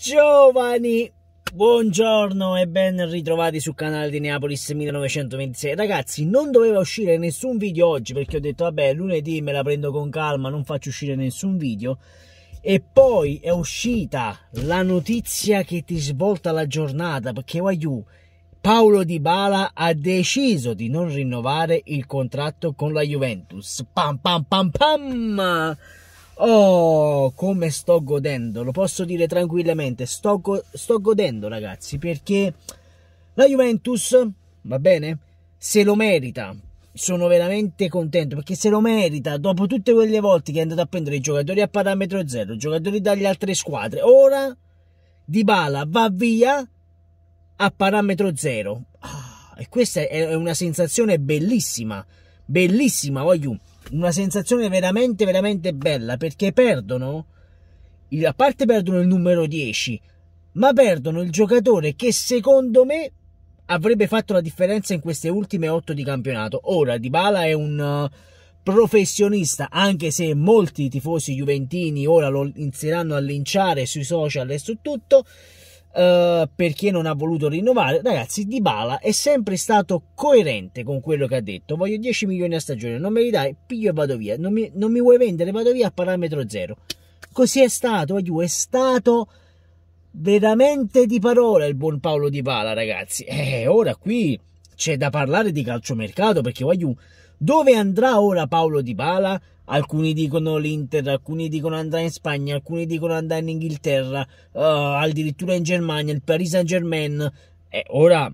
Giovani, buongiorno e ben ritrovati sul canale di Neapolis 1926. Ragazzi, non doveva uscire nessun video oggi perché ho detto vabbè, lunedì me la prendo con calma, non faccio uscire nessun video. E poi è uscita la notizia che ti svolta la giornata perché Waiu Paolo Di Bala ha deciso di non rinnovare il contratto con la Juventus. Pam pam pam pam! Oh, come sto godendo, lo posso dire tranquillamente, sto, go sto godendo ragazzi, perché la Juventus, va bene, se lo merita, sono veramente contento, perché se lo merita, dopo tutte quelle volte che è andato a prendere i giocatori a parametro zero, i giocatori dalle altre squadre, ora Dybala va via a parametro zero. Ah, e questa è una sensazione bellissima, bellissima, voglio una sensazione veramente, veramente bella perché perdono, a parte perdono il numero 10, ma perdono il giocatore che secondo me avrebbe fatto la differenza in queste ultime 8 di campionato. Ora, Dybala è un uh, professionista, anche se molti tifosi juventini ora lo inizieranno a linciare sui social e su tutto. Eh, perché non ha voluto rinnovare. Ragazzi, Di Bala è sempre stato coerente con quello che ha detto. Voglio 10 milioni a stagione, non me li dai, piglio e vado via. Non mi, non mi vuoi vendere, vado via a parametro zero. Così è stato, è stato veramente di parola il buon Paolo Di Bala, ragazzi. E eh, ora qui c'è da parlare di calciomercato perché voglio dove andrà ora Paolo Di Bala? alcuni dicono l'Inter, alcuni dicono andrà in Spagna, alcuni dicono andrà in Inghilterra, uh, addirittura in Germania, il Paris Saint Germain. Eh, ora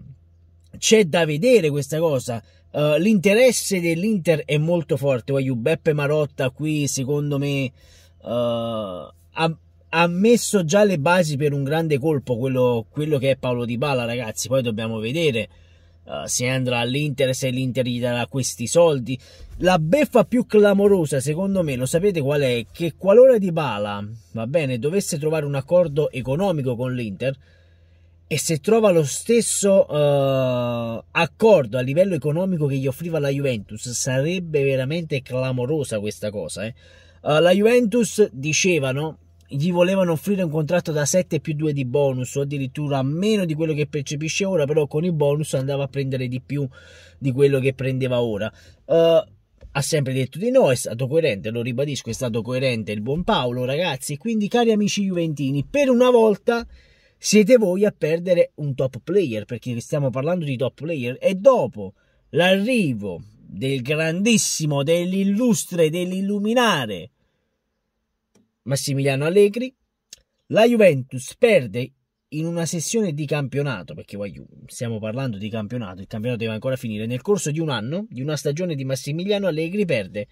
c'è da vedere questa cosa. Uh, l'interesse dell'Inter è molto forte. Voglio Beppe Marotta qui, secondo me, uh, ha, ha, messo già le basi per un grande colpo, quello, quello che è Paolo Di Bala, ragazzi. Poi dobbiamo vedere eh, se andrà all'Inter, se l'Inter gli darà questi soldi. La beffa più clamorosa, secondo me, lo sapete qual è? Che qualora Di Bala, va bene, dovesse trovare un accordo economico con l'Inter e se trova lo stesso uh, accordo a livello economico che gli offriva la Juventus, sarebbe veramente clamorosa questa cosa, eh? uh, la Juventus dicevano gli volevano offrire un contratto da 7 più 2 di bonus o addirittura meno di quello che percepisce ora però con i bonus andava a prendere di più di quello che prendeva ora uh, ha sempre detto di no, è stato coerente, lo ribadisco, è stato coerente il buon Paolo, ragazzi. Quindi, cari amici Juventini, per una volta siete voi a perdere un top player, perché stiamo parlando di top player. E dopo l'arrivo del grandissimo, dell'illustre, dell'illuminare Massimiliano Allegri. La Juventus perde in una sessione di campionato, perché stiamo parlando di campionato, il campionato deve ancora finire, nel corso di un anno, di una stagione di Massimiliano Allegri perde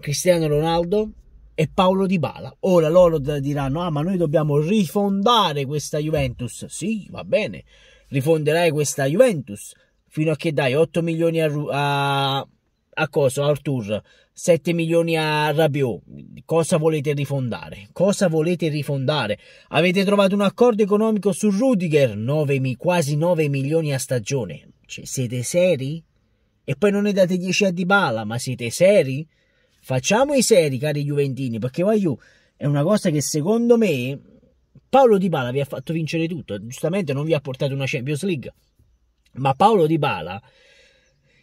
Cristiano Ronaldo e Paolo Di Bala. Ora loro diranno, ah ma noi dobbiamo rifondare questa Juventus. Sì, va bene, rifonderai questa Juventus, fino a che dai 8 milioni a, a a cosa, Artur? 7 milioni a Rabiot. Cosa volete rifondare? Cosa volete rifondare? Avete trovato un accordo economico su Rudiger? 9, quasi 9 milioni a stagione. Cioè, siete seri? E poi non ne date 10 a Dybala, ma siete seri? Facciamo i seri, cari Juventini, perché voglio... è una cosa che secondo me Paolo Dybala vi ha fatto vincere tutto. Giustamente non vi ha portato una Champions League. Ma Paolo Dybala Bala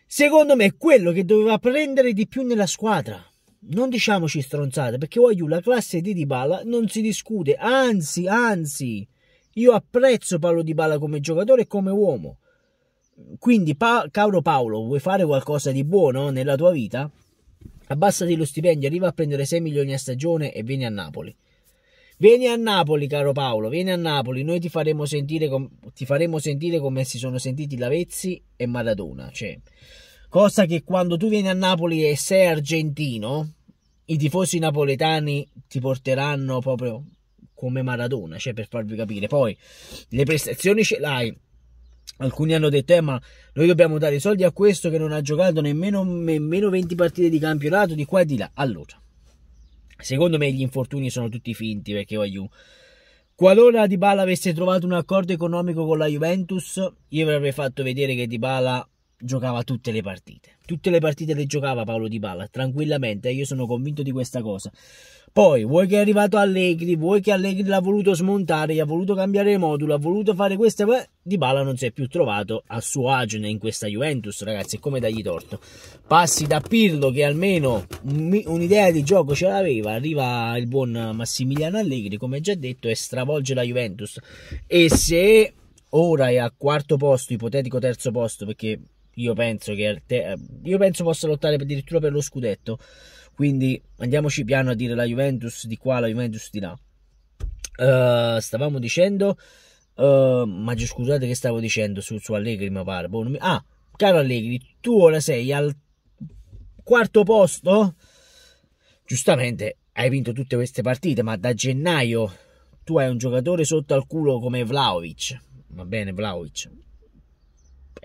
Secondo me è quello che doveva prendere di più nella squadra. Non diciamoci stronzate, perché voglio la classe di Dybala non si discute, anzi, anzi, io apprezzo Paolo Dybala come giocatore e come uomo. Quindi, pa- caro Paolo, vuoi fare qualcosa di buono nella tua vita? Abbassati lo stipendio, arriva a prendere 6 milioni a stagione e vieni a Napoli. Vieni a Napoli, caro Paolo, vieni a Napoli, noi ti faremo sentire, com- ti faremo sentire come si sono sentiti Lavezzi e Maradona. Cioè, cosa che quando tu vieni a Napoli e sei argentino, i tifosi napoletani ti porteranno proprio come Maradona, cioè per farvi capire. Poi le prestazioni ce l'hai. Alcuni hanno detto, eh, ma noi dobbiamo dare soldi a questo che non ha giocato nemmeno, nemmeno 20 partite di campionato di qua e di là. Allora, Secondo me gli infortuni sono tutti finti perché voglio. Qualora Dybala avesse trovato un accordo economico con la Juventus, io vi avrei fatto vedere che Dybala giocava tutte le partite. Tutte le partite le giocava Paolo Di Balla, tranquillamente, io sono convinto di questa cosa. Poi, vuoi che è arrivato Allegri, vuoi che Allegri l'ha voluto smontare, gli ha voluto cambiare modulo, ha voluto fare questo, Beh, di Bala non si è più trovato a suo agio in questa Juventus, ragazzi, è come dagli torto. Passi da Pirlo, che almeno un'idea di gioco ce l'aveva, arriva il buon Massimiliano Allegri, come già detto, e stravolge la Juventus. E se ora è al quarto posto, ipotetico terzo posto, perché io penso che te, eh, io penso possa lottare addirittura per lo scudetto. Quindi andiamoci piano a dire la Juventus di qua, la Juventus di là. Uh, stavamo dicendo, uh, ma scusate che stavo dicendo su, su Allegri, mi pare. Boh, mi... Ah, caro Allegri, tu ora sei al quarto posto. Giustamente hai vinto tutte queste partite, ma da gennaio tu hai un giocatore sotto al culo come Vlaovic. Va bene, Vlaovic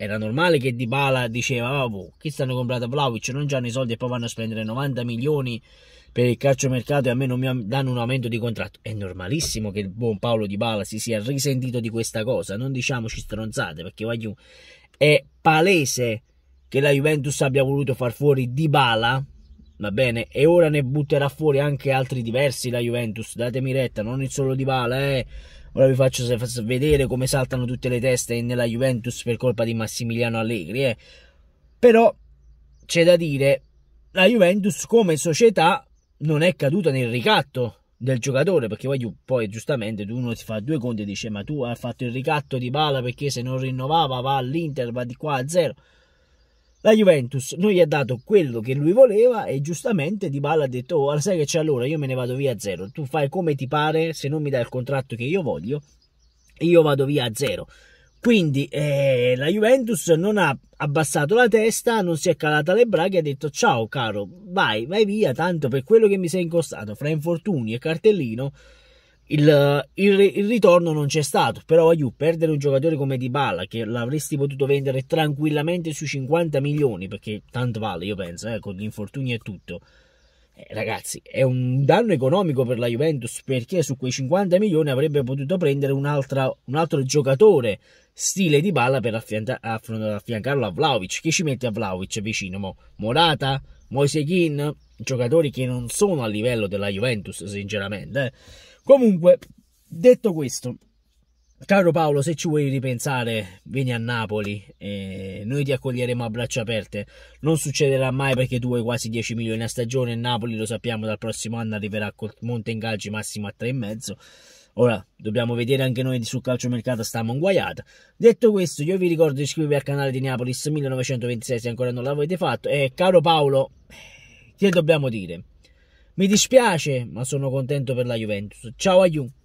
era normale che Dybala diceva, oh, boh, chi stanno comprando Vlaovic non hanno i soldi e poi vanno a spendere 90 milioni per il calciomercato e a me non mi danno un aumento di contratto. È normalissimo che il buon Paolo Dybala si sia risentito di questa cosa, non diciamoci stronzate perché voglio... è palese che la Juventus abbia voluto far fuori Dybala va bene? E ora ne butterà fuori anche altri diversi la Juventus, datemi retta, non il solo Dybala, eh. Ora vi faccio vedere come saltano tutte le teste nella Juventus per colpa di Massimiliano Allegri. Eh. Però c'è da dire, la Juventus come società non è caduta nel ricatto del giocatore perché poi, poi giustamente uno si fa due conti e dice ma tu hai fatto il ricatto di Bala perché se non rinnovava va all'Inter va di qua a zero la Juventus non gli ha dato quello che lui voleva e giustamente Di Bala ha detto oh sai che c'è allora io me ne vado via a zero tu fai come ti pare se non mi dai il contratto che io voglio io vado via a zero quindi eh, la Juventus non ha abbassato la testa, non si è calata le braghe e ha detto ciao caro, vai, vai via, tanto per quello che mi sei incostato, fra infortuni e cartellino, il, il, il, ritorno non c'è stato, però Ayu perdere un giocatore come Dybala che l'avresti potuto vendere tranquillamente sui 50 milioni perché tanto vale io penso eh, con gli infortuni e tutto eh, ragazzi è un danno economico per la Juventus perché su quei 50 milioni avrebbe potuto prendere un, altro giocatore stile Dybala per affianta, affiancarlo a Vlaovic Chi ci mette a Vlaovic vicino mo? Morata, Moise Kin giocatori che non sono a livello della Juventus sinceramente eh Comunque, detto questo, caro Paolo, se ci vuoi ripensare, vieni a Napoli, eh, noi ti accoglieremo a braccia aperte. Non succederà mai perché tu hai quasi 10 milioni a stagione. Napoli, lo sappiamo, dal prossimo anno arriverà col monte in calci massimo a 3,5. Ora dobbiamo vedere anche noi sul calciomercato stiamo inguaiata. Detto questo, io vi ricordo di iscrivervi al canale di Neapolis 1926 se ancora non l'avete fatto. E caro Paolo, che dobbiamo dire? Mi dispiace, ma sono contento per la Juventus. Ciao a Jun.